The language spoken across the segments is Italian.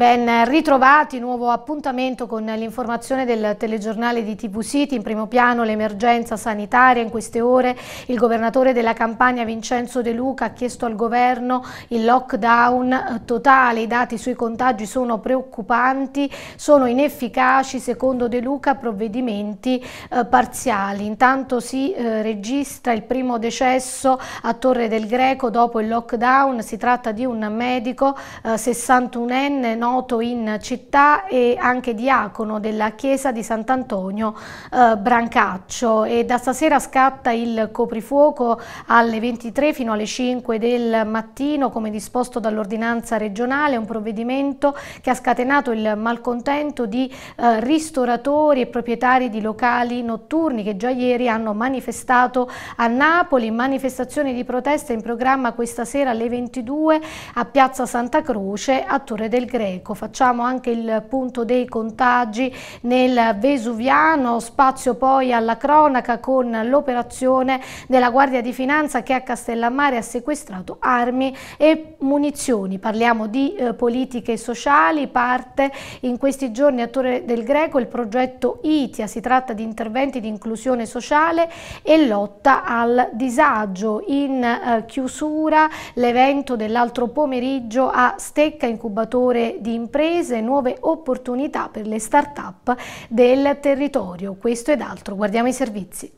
Ben ritrovati, nuovo appuntamento con l'informazione del telegiornale di TV City, in primo piano l'emergenza sanitaria, in queste ore il governatore della Campania Vincenzo De Luca ha chiesto al governo il lockdown totale, i dati sui contagi sono preoccupanti, sono inefficaci secondo De Luca provvedimenti eh, parziali, intanto si eh, registra il primo decesso a Torre del Greco dopo il lockdown, si tratta di un medico eh, 61enne, non noto in città e anche diacono della chiesa di Sant'Antonio eh, Brancaccio e da stasera scatta il coprifuoco alle 23 fino alle 5 del mattino come disposto dall'ordinanza regionale, un provvedimento che ha scatenato il malcontento di eh, ristoratori e proprietari di locali notturni che già ieri hanno manifestato a Napoli, manifestazioni di protesta in programma questa sera alle 22 a Piazza Santa Croce a Torre del Greco. Greco. Facciamo anche il punto dei contagi nel Vesuviano, spazio poi alla cronaca con l'operazione della Guardia di Finanza che a Castellammare ha sequestrato armi e munizioni. Parliamo di eh, politiche sociali, parte in questi giorni a Torre del Greco il progetto ITIA, si tratta di interventi di inclusione sociale e lotta al disagio. In eh, chiusura l'evento dell'altro pomeriggio a Stecca, incubatore di di imprese, nuove opportunità per le start-up del territorio. Questo ed altro, guardiamo i servizi.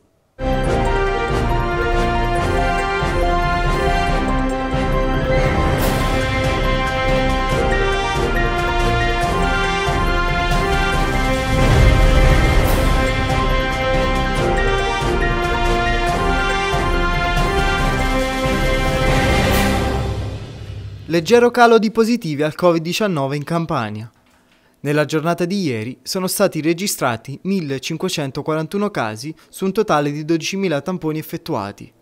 Leggero calo di positivi al Covid-19 in Campania. Nella giornata di ieri sono stati registrati 1541 casi su un totale di 12.000 tamponi effettuati.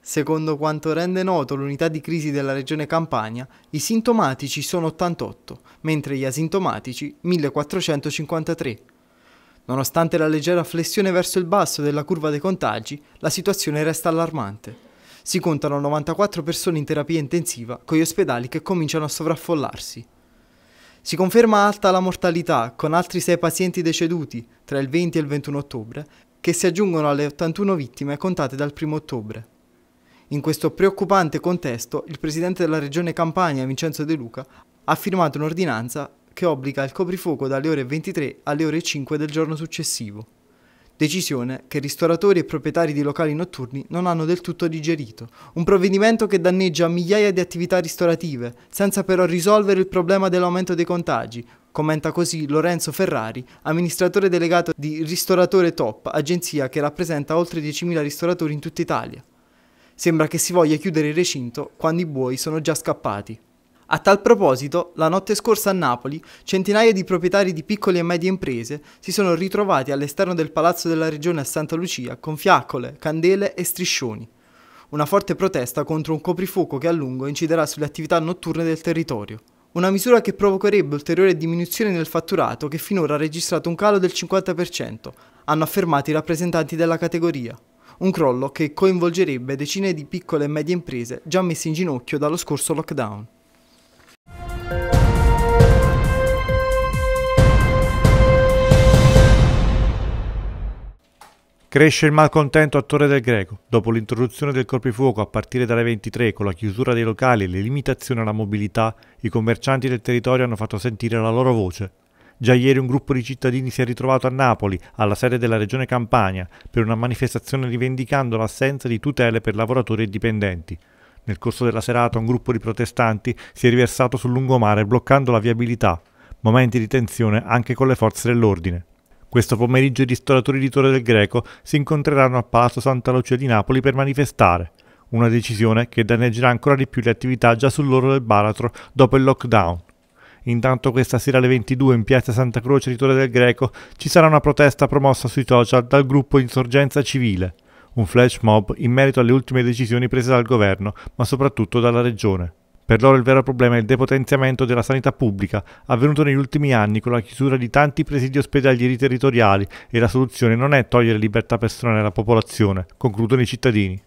Secondo quanto rende noto l'unità di crisi della regione Campania, i sintomatici sono 88, mentre gli asintomatici 1453. Nonostante la leggera flessione verso il basso della curva dei contagi, la situazione resta allarmante. Si contano 94 persone in terapia intensiva, con gli ospedali che cominciano a sovraffollarsi. Si conferma alta la mortalità, con altri 6 pazienti deceduti tra il 20 e il 21 ottobre, che si aggiungono alle 81 vittime contate dal 1 ottobre. In questo preoccupante contesto, il presidente della regione Campania, Vincenzo De Luca, ha firmato un'ordinanza che obbliga il coprifuoco dalle ore 23 alle ore 5 del giorno successivo decisione che ristoratori e proprietari di locali notturni non hanno del tutto digerito, un provvedimento che danneggia migliaia di attività ristorative, senza però risolvere il problema dell'aumento dei contagi, commenta così Lorenzo Ferrari, amministratore delegato di Ristoratore Top, agenzia che rappresenta oltre 10.000 ristoratori in tutta Italia. Sembra che si voglia chiudere il recinto quando i buoi sono già scappati. A tal proposito, la notte scorsa a Napoli, centinaia di proprietari di piccole e medie imprese si sono ritrovati all'esterno del Palazzo della Regione a Santa Lucia con fiaccole, candele e striscioni. Una forte protesta contro un coprifuoco che a lungo inciderà sulle attività notturne del territorio. Una misura che provocherebbe ulteriore diminuzione nel fatturato che finora ha registrato un calo del 50%, hanno affermato i rappresentanti della categoria. Un crollo che coinvolgerebbe decine di piccole e medie imprese già messe in ginocchio dallo scorso lockdown. Cresce il malcontento a Torre del Greco. Dopo l'introduzione del corpifuoco a partire dalle 23 con la chiusura dei locali e le limitazioni alla mobilità, i commercianti del territorio hanno fatto sentire la loro voce. Già ieri un gruppo di cittadini si è ritrovato a Napoli, alla sede della regione Campania, per una manifestazione rivendicando l'assenza di tutele per lavoratori e dipendenti. Nel corso della serata un gruppo di protestanti si è riversato sul lungomare bloccando la viabilità. Momenti di tensione anche con le forze dell'ordine. Questo pomeriggio i ristoratori di Torre del Greco si incontreranno a Palazzo Santa Lucia di Napoli per manifestare. Una decisione che danneggerà ancora di più le attività già sull'oro del baratro dopo il lockdown. Intanto questa sera alle 22 in piazza Santa Croce di Torre del Greco ci sarà una protesta promossa sui social dal gruppo Insorgenza Civile, un flash mob in merito alle ultime decisioni prese dal governo, ma soprattutto dalla regione. Per loro il vero problema è il depotenziamento della sanità pubblica, avvenuto negli ultimi anni con la chiusura di tanti presidi ospedalieri territoriali e la soluzione non è togliere libertà personale alla popolazione, concludono i cittadini.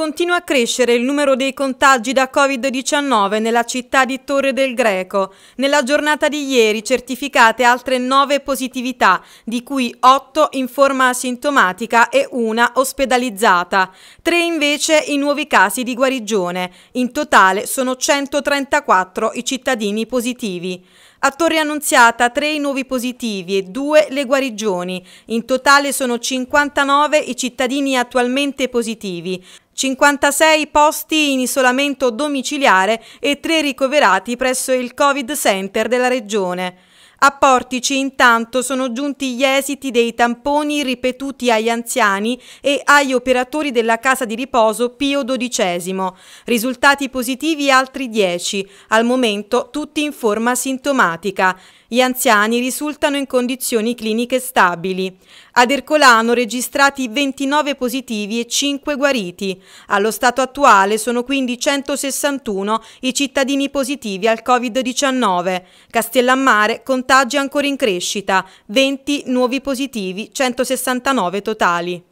Continua a crescere il numero dei contagi da Covid-19 nella città di Torre del Greco. Nella giornata di ieri certificate altre 9 positività, di cui 8 in forma asintomatica e una ospedalizzata. Tre invece i nuovi casi di guarigione. In totale sono 134 i cittadini positivi. A Torre Annunziata tre i nuovi positivi e due le guarigioni. In totale sono 59 i cittadini attualmente positivi. 56 posti in isolamento domiciliare e tre ricoverati presso il Covid Center della Regione. A Portici intanto sono giunti gli esiti dei tamponi ripetuti agli anziani e agli operatori della casa di riposo Pio XII. Risultati positivi altri 10, al momento tutti in forma sintomatica. Gli anziani risultano in condizioni cliniche stabili. Ad Ercolano registrati 29 positivi e 5 guariti. Allo stato attuale sono quindi 161 i cittadini positivi al Covid-19. Castellammare contagi ancora in crescita, 20 nuovi positivi, 169 totali.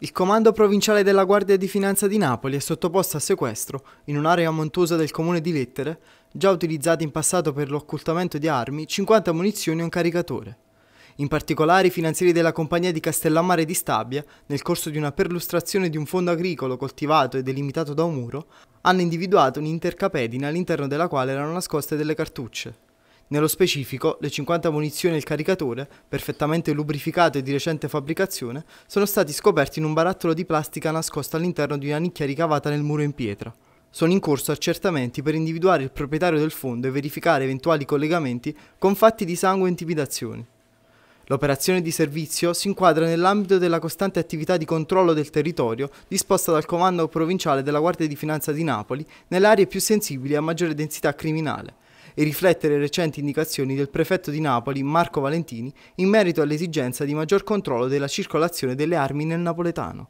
Il comando provinciale della Guardia di Finanza di Napoli è sottoposto a sequestro in un'area montuosa del comune di Lettere, già utilizzata in passato per l'occultamento di armi, 50 munizioni e un caricatore. In particolare i finanzieri della compagnia di Castellammare di Stabia, nel corso di una perlustrazione di un fondo agricolo coltivato e delimitato da un muro, hanno individuato un'intercapedina all'interno della quale erano nascoste delle cartucce nello specifico, le 50 munizioni e il caricatore, perfettamente lubrificato e di recente fabbricazione, sono stati scoperti in un barattolo di plastica nascosto all'interno di una nicchia ricavata nel muro in pietra. Sono in corso accertamenti per individuare il proprietario del fondo e verificare eventuali collegamenti con fatti di sangue e intimidazioni. L'operazione di servizio si inquadra nell'ambito della costante attività di controllo del territorio disposta dal Comando Provinciale della Guardia di Finanza di Napoli nelle aree più sensibili a maggiore densità criminale, e riflette le recenti indicazioni del prefetto di Napoli Marco Valentini in merito all'esigenza di maggior controllo della circolazione delle armi nel napoletano.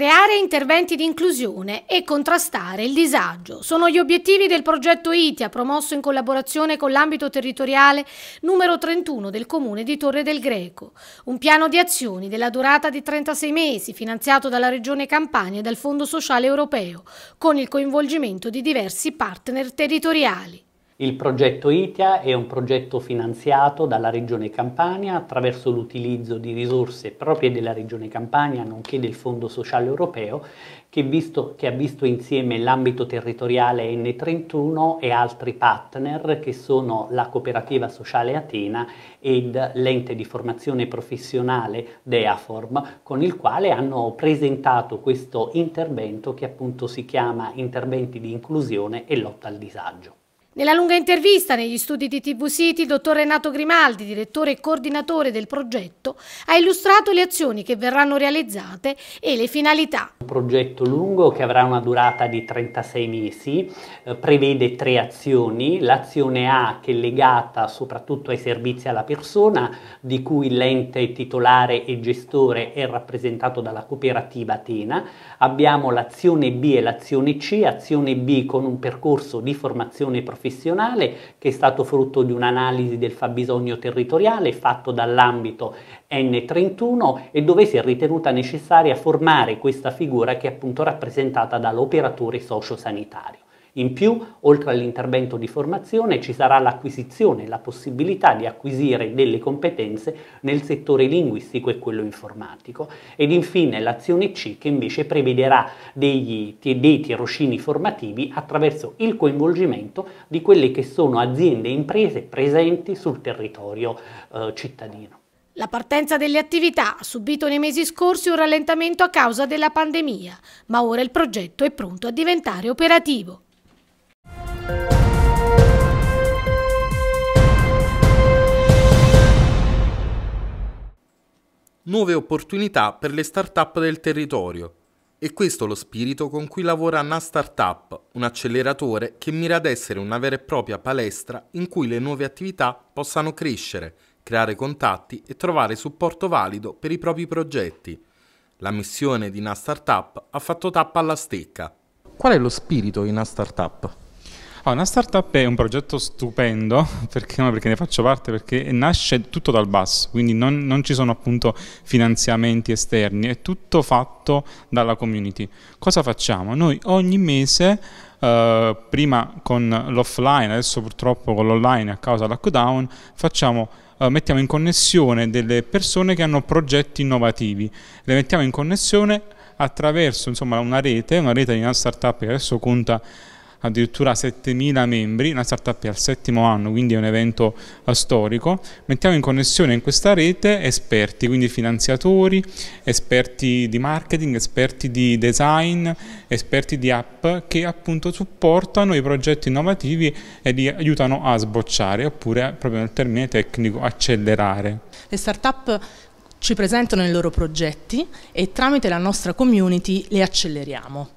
Creare interventi di inclusione e contrastare il disagio sono gli obiettivi del progetto ITIA promosso in collaborazione con l'ambito territoriale numero 31 del comune di Torre del Greco, un piano di azioni della durata di 36 mesi finanziato dalla Regione Campania e dal Fondo Sociale Europeo con il coinvolgimento di diversi partner territoriali. Il progetto ITIA è un progetto finanziato dalla Regione Campania attraverso l'utilizzo di risorse proprie della Regione Campania nonché del Fondo Sociale Europeo che, visto, che ha visto insieme l'ambito territoriale N31 e altri partner che sono la Cooperativa Sociale Atena ed l'ente di formazione professionale Deaform con il quale hanno presentato questo intervento che appunto si chiama interventi di inclusione e lotta al disagio. Nella lunga intervista negli studi di TV City, il dottor Renato Grimaldi, direttore e coordinatore del progetto, ha illustrato le azioni che verranno realizzate e le finalità. Un progetto lungo che avrà una durata di 36 mesi, eh, prevede tre azioni. L'azione A che è legata soprattutto ai servizi alla persona, di cui l'ente titolare e gestore è rappresentato dalla cooperativa Atena. Abbiamo l'azione B e l'azione C, azione B con un percorso di formazione professionale professionale che è stato frutto di un'analisi del fabbisogno territoriale fatto dall'ambito N31 e dove si è ritenuta necessaria formare questa figura che è appunto rappresentata dall'operatore sociosanitario. In più, oltre all'intervento di formazione, ci sarà l'acquisizione, la possibilità di acquisire delle competenze nel settore linguistico e quello informatico. Ed infine l'azione C che invece prevederà degli, dei tirocini formativi attraverso il coinvolgimento di quelle che sono aziende e imprese presenti sul territorio eh, cittadino. La partenza delle attività ha subito nei mesi scorsi un rallentamento a causa della pandemia, ma ora il progetto è pronto a diventare operativo. nuove opportunità per le start-up del territorio. E questo lo spirito con cui lavora Na Startup, un acceleratore che mira ad essere una vera e propria palestra in cui le nuove attività possano crescere, creare contatti e trovare supporto valido per i propri progetti. La missione di Na Startup ha fatto tappa alla stecca. Qual è lo spirito di Na Startup? Ah, una startup è un progetto stupendo, perché, perché, ne faccio parte, perché nasce tutto dal basso, quindi non, non ci sono appunto finanziamenti esterni, è tutto fatto dalla community. Cosa facciamo? Noi ogni mese Uh, prima con l'offline, adesso purtroppo con l'online a causa del lockdown, facciamo, eh, mettiamo in connessione delle persone che hanno progetti innovativi, le mettiamo in connessione attraverso insomma, una rete, una rete di una startup che adesso conta addirittura 7.000 membri, una startup è al settimo anno, quindi è un evento eh, storico. Mettiamo in connessione in questa rete esperti, quindi finanziatori, esperti di marketing, esperti di design, esperti di app che appunto supportano i progetti innovativi e li aiutano a sbocciare oppure proprio nel termine tecnico accelerare. Le startup ci presentano i loro progetti e tramite la nostra community le acceleriamo.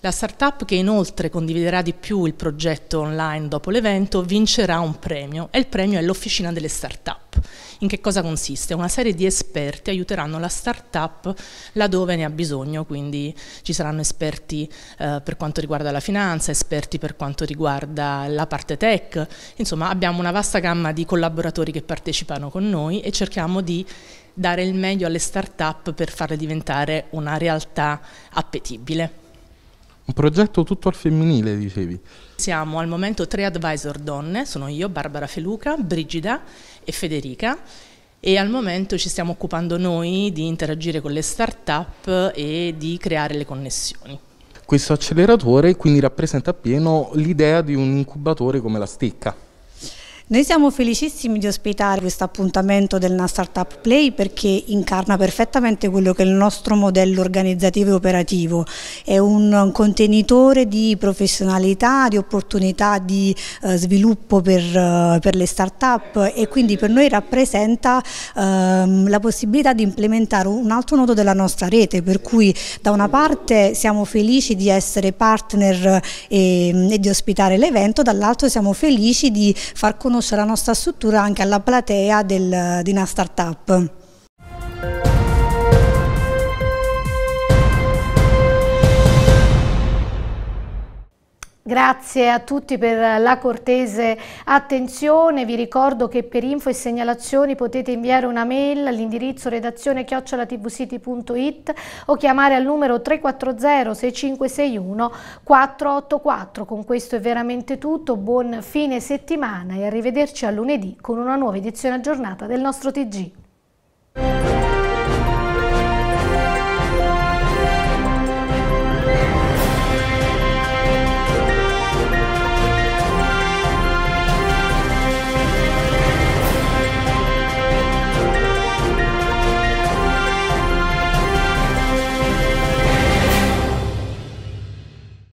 La startup che inoltre condividerà di più il progetto online dopo l'evento vincerà un premio e il premio è l'Officina delle Startup. In che cosa consiste? Una serie di esperti aiuteranno la startup laddove ne ha bisogno, quindi ci saranno esperti eh, per quanto riguarda la finanza, esperti per quanto riguarda la parte tech, insomma abbiamo una vasta gamma di collaboratori che partecipano con noi e cerchiamo di dare il meglio alle startup per farle diventare una realtà appetibile. Un progetto tutto al femminile, dicevi. Siamo al momento tre advisor donne, sono io, Barbara Feluca, Brigida e Federica e al momento ci stiamo occupando noi di interagire con le start-up e di creare le connessioni. Questo acceleratore quindi rappresenta appieno l'idea di un incubatore come la Stecca. Noi siamo felicissimi di ospitare questo appuntamento del Startup Play perché incarna perfettamente quello che è il nostro modello organizzativo e operativo. È un contenitore di professionalità, di opportunità di eh, sviluppo per, eh, per, le start-up e quindi per noi rappresenta ehm, la possibilità di implementare un altro nodo della nostra rete, per cui da una parte siamo felici di essere partner e, ehm, e di ospitare l'evento, dall'altro siamo felici di far conoscere conoscere la nostra struttura anche alla platea del, di una startup. Grazie a tutti per la cortese attenzione, vi ricordo che per info e segnalazioni potete inviare una mail all'indirizzo redazione chiocciolatvcity.it o chiamare al numero 340 6561 484. Con questo è veramente tutto, buon fine settimana e arrivederci a lunedì con una nuova edizione aggiornata del nostro TG.